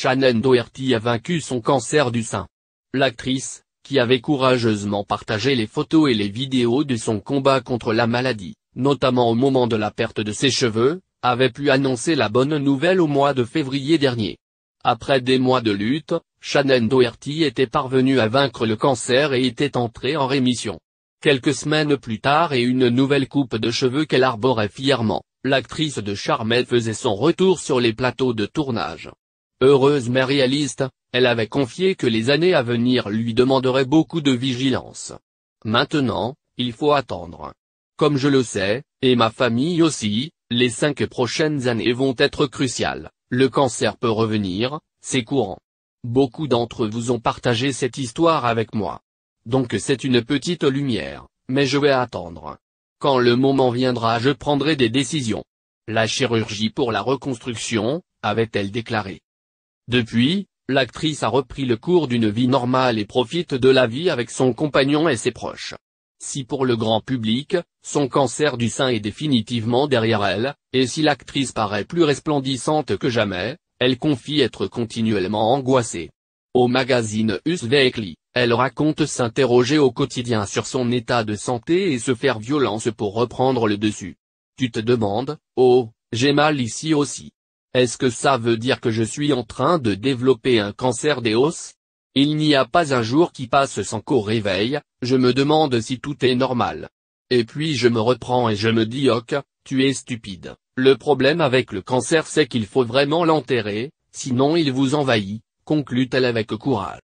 Shannon Doherty a vaincu son cancer du sein. L'actrice, qui avait courageusement partagé les photos et les vidéos de son combat contre la maladie, notamment au moment de la perte de ses cheveux, avait pu annoncer la bonne nouvelle au mois de février dernier. Après des mois de lutte, Shannon Doherty était parvenue à vaincre le cancer et était entrée en rémission. Quelques semaines plus tard et une nouvelle coupe de cheveux qu'elle arborait fièrement, l'actrice de Charmel faisait son retour sur les plateaux de tournage. Heureuse mais réaliste, elle avait confié que les années à venir lui demanderaient beaucoup de vigilance. Maintenant, il faut attendre. Comme je le sais, et ma famille aussi, les cinq prochaines années vont être cruciales, le cancer peut revenir, c'est courant. Beaucoup d'entre vous ont partagé cette histoire avec moi. Donc c'est une petite lumière, mais je vais attendre. Quand le moment viendra je prendrai des décisions. La chirurgie pour la reconstruction, avait-elle déclaré. Depuis, l'actrice a repris le cours d'une vie normale et profite de la vie avec son compagnon et ses proches. Si pour le grand public, son cancer du sein est définitivement derrière elle, et si l'actrice paraît plus resplendissante que jamais, elle confie être continuellement angoissée. Au magazine Us Weekly, elle raconte s'interroger au quotidien sur son état de santé et se faire violence pour reprendre le dessus. Tu te demandes, oh, j'ai mal ici aussi. Est-ce que ça veut dire que je suis en train de développer un cancer des os Il n'y a pas un jour qui passe sans qu'au réveil, je me demande si tout est normal. Et puis je me reprends et je me dis ok, tu es stupide. Le problème avec le cancer c'est qu'il faut vraiment l'enterrer, sinon il vous envahit, conclut-elle avec courage.